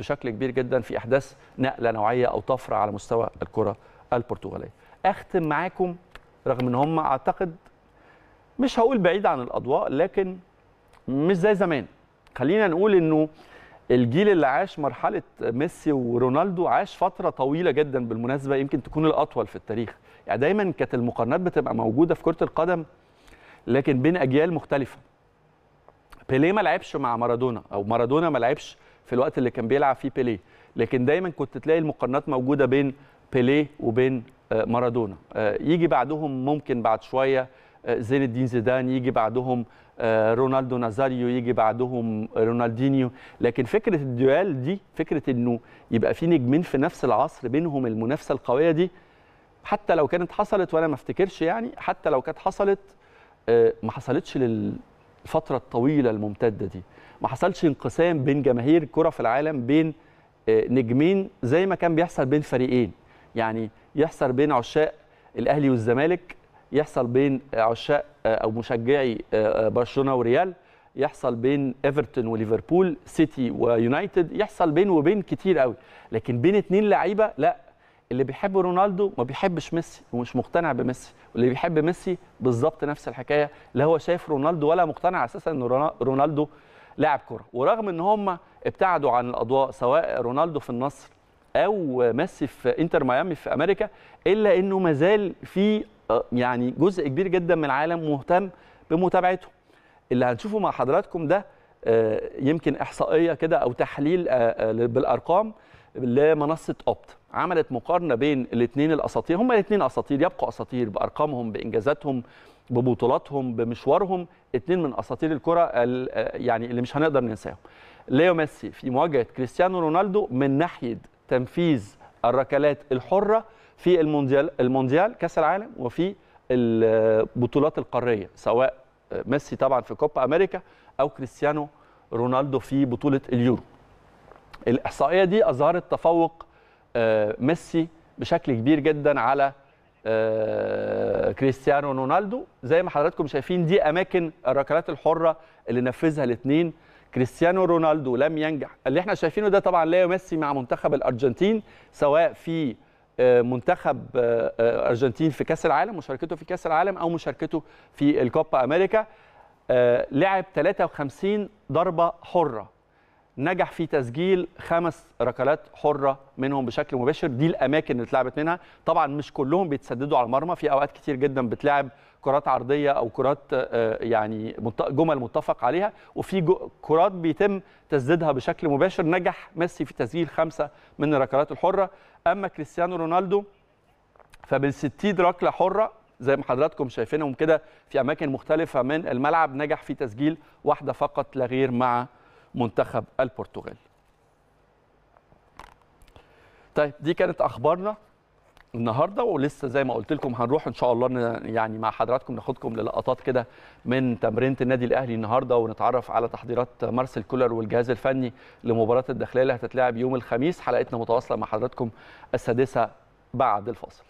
بشكل كبير جدا في احداث نقله نوعيه او طفره على مستوى الكره البرتغاليه اختم معاكم رغم ان هم اعتقد مش هقول بعيد عن الاضواء لكن مش زي زمان خلينا نقول انه الجيل اللي عاش مرحله ميسي ورونالدو عاش فتره طويله جدا بالمناسبه يمكن تكون الاطول في التاريخ يعني دايما كانت المقارنات بتبقى موجوده في كره القدم لكن بين اجيال مختلفه بيليه ما لعبش مع مارادونا او مارادونا ما لعبش في الوقت اللي كان بيلعب فيه بيليه لكن دايما كنت تلاقي المقارنات موجوده بين بيليه وبين آه، مارادونا آه، يجي بعدهم ممكن بعد شويه آه، زين الدين زيدان يجي بعدهم رونالدو نازاريو يجي بعدهم رونالدينيو لكن فكره الديوال دي فكره انه يبقى في نجمين في نفس العصر بينهم المنافسه القويه دي حتى لو كانت حصلت وانا ما افتكرش يعني حتى لو كانت حصلت ما حصلتش لل الفتره الطويله الممتده دي ما حصلش انقسام بين جماهير الكره في العالم بين آه، نجمين زي ما كان بيحصل بين فريقين يعني يحصل بين عشاق الاهلي والزمالك يحصل بين آه، عشاق آه، او مشجعي برشلونه وريال يحصل بين ايفرتون وليفربول سيتي ويونايتد يحصل بين وبين كتير قوي لكن بين اتنين لعيبه لا اللي بيحب رونالدو ما بيحبش ميسي ومش مقتنع بميسي واللي بيحب ميسي بالظبط نفس الحكايه لا هو شايف رونالدو ولا مقتنع اساسا ان رونالدو لاعب كره ورغم ان هم ابتعدوا عن الاضواء سواء رونالدو في النصر او ميسي في انتر ميامي في امريكا الا انه مازال في آه، يعني جزء كبير جدا من العالم مهتم بمتابعته اللي هنشوفه مع حضراتكم ده آه، يمكن احصائيه كده او تحليل آه، بالارقام لمنصه اوبت عملت مقارنه بين الاثنين الاساطير هم الاثنين اساطير يبقوا اساطير بارقامهم بانجازاتهم ببطولاتهم بمشوارهم اثنين من اساطير الكره يعني اللي مش هنقدر ننساهم ليو ميسي في مواجهه كريستيانو رونالدو من ناحيه تنفيذ الركلات الحره في المونديال المونديال كاس العالم وفي البطولات القاريه سواء ميسي طبعا في كوبا امريكا او كريستيانو رونالدو في بطوله اليورو الاحصائيه دي اظهرت تفوق آه، ميسي بشكل كبير جدا على آه، كريستيانو رونالدو زي ما حضراتكم شايفين دي اماكن الركلات الحره اللي نفذها الاثنين كريستيانو رونالدو لم ينجح اللي احنا شايفينه ده طبعا ليو ميسي مع منتخب الارجنتين سواء في آه، منتخب ارجنتين في كاس العالم مشاركته في كاس العالم او مشاركته في الكوبا امريكا لعب 53 ضربه حره نجح في تسجيل خمس ركلات حره منهم بشكل مباشر دي الاماكن اللي اتلعبت منها طبعا مش كلهم بيتسددوا على المرمى في اوقات كتير جدا بتلعب كرات عرضيه او كرات آه، آه، يعني جمل متفق عليها وفي كرات بيتم تسديدها بشكل مباشر نجح ميسي في تسجيل خمسه من الركلات الحره اما كريستيانو رونالدو فبال 60 ركله حره زي ما حضراتكم شايفينهم كده في اماكن مختلفه من الملعب نجح في تسجيل واحده فقط لا غير مع منتخب البرتغال طيب دي كانت اخبارنا النهارده ولسه زي ما قلت لكم هنروح ان شاء الله يعني مع حضراتكم ناخدكم للقطات كده من تمرينه النادي الاهلي النهارده ونتعرف على تحضيرات مارسيل كولر والجهاز الفني لمباراه الداخليه اللي هتتلعب يوم الخميس حلقتنا متواصله مع حضراتكم السادسه بعد الفاصل